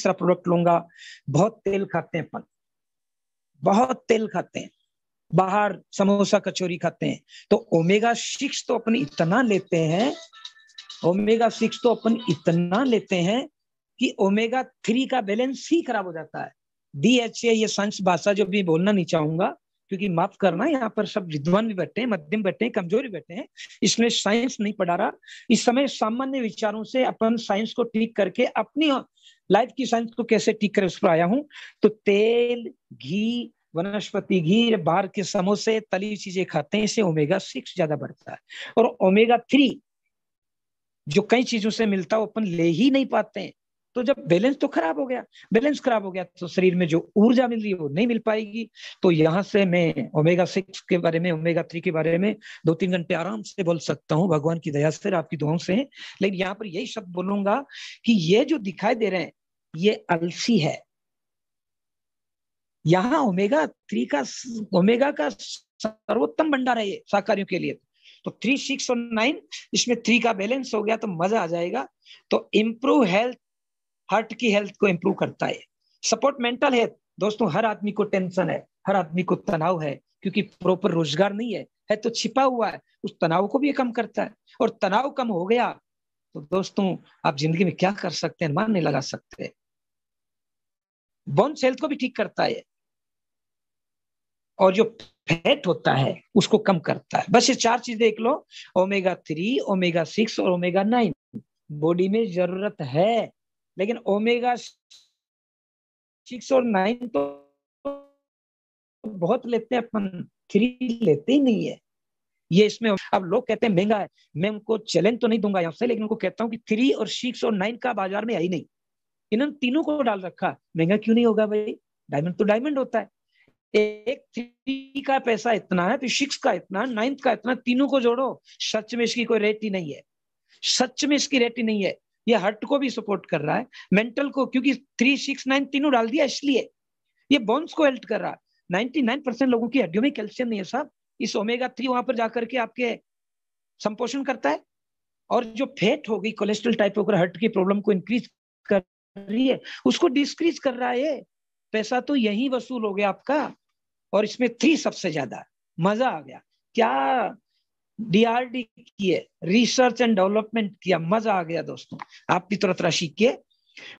तीसरा प्रोडक्ट लूंगा बहुत तेल खाते हैं अपन बहुत तेल खाते हैं बाहर समोसा कचोरी खाते हैं तो ओमेगा सिक्स तो अपन इतना लेते हैं ओमेगा सिक्स तो अपन इतना लेते हैं कि ओमेगा थ्री का बैलेंस ही खराब हो जाता है डी एच ए ये संस भाषा जो भी बोलना नहीं चाहूंगा क्योंकि माफ करना यहाँ पर सब विद्वान भी बैठे हैं मध्यम बैठे हैं कमजोर भी बैठे हैं इसमें साइंस नहीं पढ़ा रहा इस समय सामान्य विचारों से अपन साइंस को ठीक करके अपनी लाइफ की साइंस को कैसे ठीक कर उस पर आया हूं तो तेल घी वनस्पति घी बाहर के समोसे तली चीजें खाते हैं इससे ओमेगा सिक्स ज्यादा बढ़ता है और ओमेगा थ्री जो कई चीजों से मिलता है वो अपन ले ही नहीं पाते हैं तो जब बैलेंस तो खराब हो गया बैलेंस खराब हो गया तो शरीर में जो ऊर्जा मिल रही है वो नहीं मिल पाएगी तो यहाँ से मैं ओमेगा सिक्स के बारे में ओमेगा थ्री के बारे में दो तीन घंटे आराम से बोल सकता हूँ भगवान की दया से आपकी दुआओं से लेकिन यहाँ पर यही शब्द बोलूंगा कि ये जो दिखाई दे रहे हैं ये अल्फी है यहाँ ओमेगा थ्री का ओमेगा का सर्वोत्तम भंडार है ये साकारियों के लिए तो थ्री सिक्स और नाइन इसमें थ्री का बैलेंस हो गया तो मजा आ जाएगा तो इम्प्रूव हेल्थ हार्ट की हेल्थ को इम्प्रूव करता है सपोर्ट मेंटल हेल्थ दोस्तों हर आदमी को टेंशन है हर आदमी को तनाव है क्योंकि प्रॉपर रोजगार नहीं है है तो छिपा हुआ है उस तनाव को भी कम करता है और तनाव कम हो गया तो दोस्तों आप जिंदगी में क्या कर सकते हैं मान नहीं लगा सकते हैं बोन सेल को भी ठीक करता है और जो फैट होता है उसको कम करता है बस ये चार चीज देख लो ओमेगा थ्री ओमेगा सिक्स और ओमेगा नाइन बॉडी में जरूरत है लेकिन ओमेगा सिक्स और नाइन तो बहुत लेते हैं अपन थ्री लेते ही नहीं है ये इसमें अब लोग कहते हैं महंगा है मैं उनको चैलेंज तो नहीं दूंगा यहां से लेकिन उनको कहता हूँ कि थ्री और सिक्स और नाइन का बाजार में है ही नहीं इन्होंने तीनों को डाल रखा महंगा क्यों नहीं होगा भाई डायमंड तो डायमंड होता है एक थ्री का पैसा इतना है फिर सिक्स का इतना नाइन्थ का इतना तीनों को जोड़ो सच में इसकी कोई रेट ही नहीं है सच में इसकी रेट ही नहीं है ये हर्ट को भी सपोर्ट कर रहा है मेंटल को क्योंकि थ्री सिक्स नाइन तीनों डाल दिया इसलिए ये बोन्स को हेल्प कर रहा है नाइनटी नाइन परसेंट लोगों की हड्डियों में कैल्शियम नहीं है साहब इस ओमेगा थ्री वहां पर जाकर के आपके संपोषण करता है और जो फेट हो गई कोलेस्ट्रोल टाइप होकर हर्ट की प्रॉब्लम को इंक्रीज कर रही है उसको डिस्क्रीज कर रहा है पैसा तो यही वसूल हो गया आपका और इसमें थ्री सबसे ज्यादा मजा आ गया क्या डीआरडी किए रिसर्च एंड डेवलपमेंट किया मजा आ गया दोस्तों आप भी तुरंत राशि किए